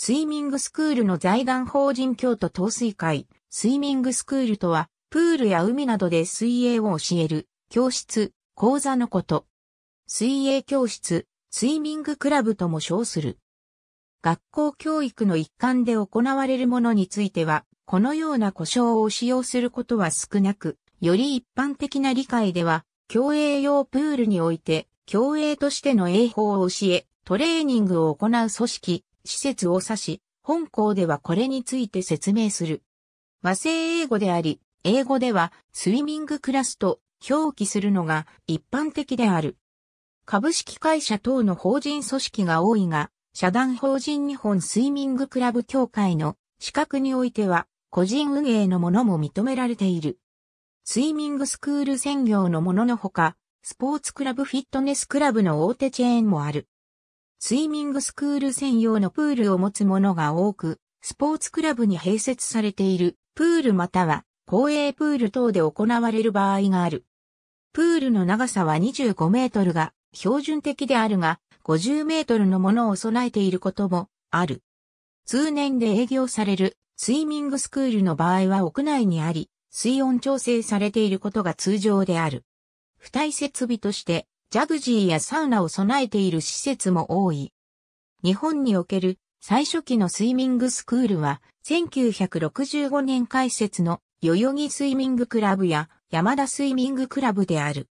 スイミングスクールの財団法人京都陶水会。スイミングスクールとは、プールや海などで水泳を教える、教室、講座のこと。水泳教室、スイミングクラブとも称する。学校教育の一環で行われるものについては、このような故障を使用することは少なく、より一般的な理解では、競泳用プールにおいて、競泳としての泳法を教え、トレーニングを行う組織、施設を指し、本校ではこれについて説明する。和製英語であり、英語ではスイミングクラスと表記するのが一般的である。株式会社等の法人組織が多いが、社団法人日本スイミングクラブ協会の資格においては、個人運営のものも認められている。スイミングスクール専業のもののほか、スポーツクラブフィットネスクラブの大手チェーンもある。スイミングスクール専用のプールを持つ者が多く、スポーツクラブに併設されているプールまたは公営プール等で行われる場合がある。プールの長さは25メートルが標準的であるが、50メートルのものを備えていることもある。通年で営業されるスイミングスクールの場合は屋内にあり、水温調整されていることが通常である。付帯設備としてジャグジーやサウナを備えている施設も多い。日本における最初期のスイミングスクールは、1965年開設の代々木スイミングクラブや山田スイミングクラブである。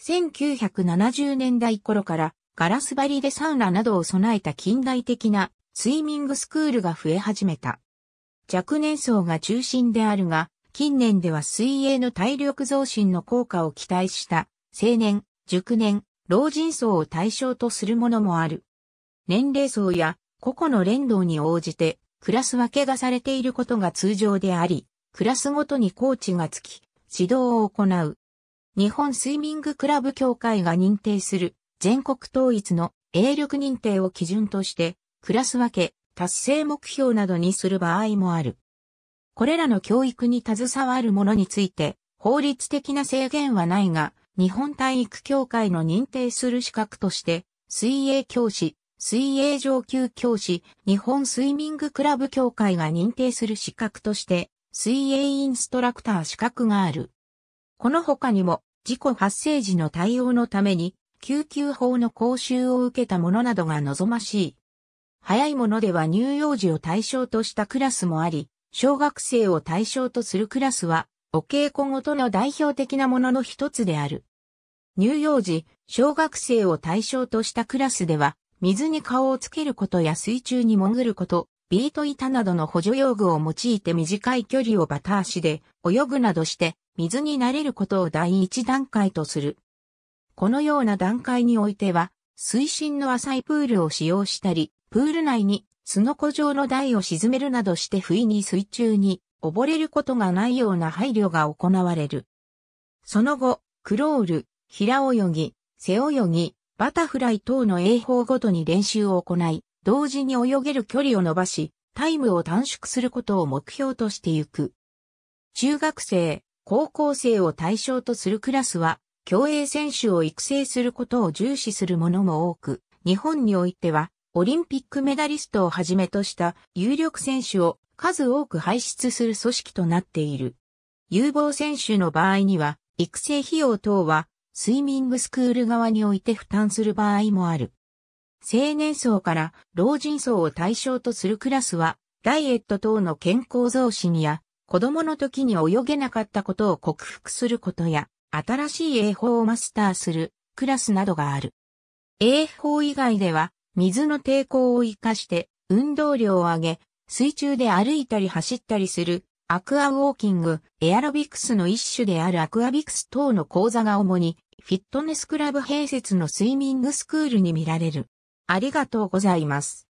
1970年代頃からガラス張りでサウナなどを備えた近代的なスイミングスクールが増え始めた。若年層が中心であるが、近年では水泳の体力増進の効果を期待した青年、熟年、老人層を対象とするものもある。年齢層や個々の連動に応じて、クラス分けがされていることが通常であり、クラスごとにコーチがつき、指導を行う。日本スイミングクラブ協会が認定する全国統一の英力認定を基準として、クラス分け、達成目標などにする場合もある。これらの教育に携わるものについて、法律的な制限はないが、日本体育協会の認定する資格として、水泳教師、水泳上級教師、日本スイミングクラブ協会が認定する資格として、水泳インストラクター資格がある。この他にも、事故発生時の対応のために、救急法の講習を受けたものなどが望ましい。早いものでは乳幼児を対象としたクラスもあり、小学生を対象とするクラスは、お稽古ごとの代表的なものの一つである。乳幼児、小学生を対象としたクラスでは、水に顔をつけることや水中に潜ること、ビート板などの補助用具を用いて短い距離をバタ足で泳ぐなどして水に慣れることを第一段階とする。このような段階においては、水深の浅いプールを使用したり、プール内にスノコ状の台を沈めるなどして不意に水中に溺れることがないような配慮が行われる。その後、クロール、平泳ぎ、背泳ぎ、バタフライ等の泳法ごとに練習を行い、同時に泳げる距離を伸ばし、タイムを短縮することを目標としていく。中学生、高校生を対象とするクラスは、競泳選手を育成することを重視するものも多く、日本においては、オリンピックメダリストをはじめとした有力選手を数多く輩出する組織となっている。有望選手の場合には、育成費用等はスイミングスクール側において負担する場合もある。青年層から老人層を対象とするクラスは、ダイエット等の健康増進や、子供の時に泳げなかったことを克服することや、新しい泳法をマスターするクラスなどがある。泳法以外では、水の抵抗を活かして運動量を上げ、水中で歩いたり走ったりするアクアウォーキング、エアロビクスの一種であるアクアビクス等の講座が主にフィットネスクラブ併設のスイミングスクールに見られる。ありがとうございます。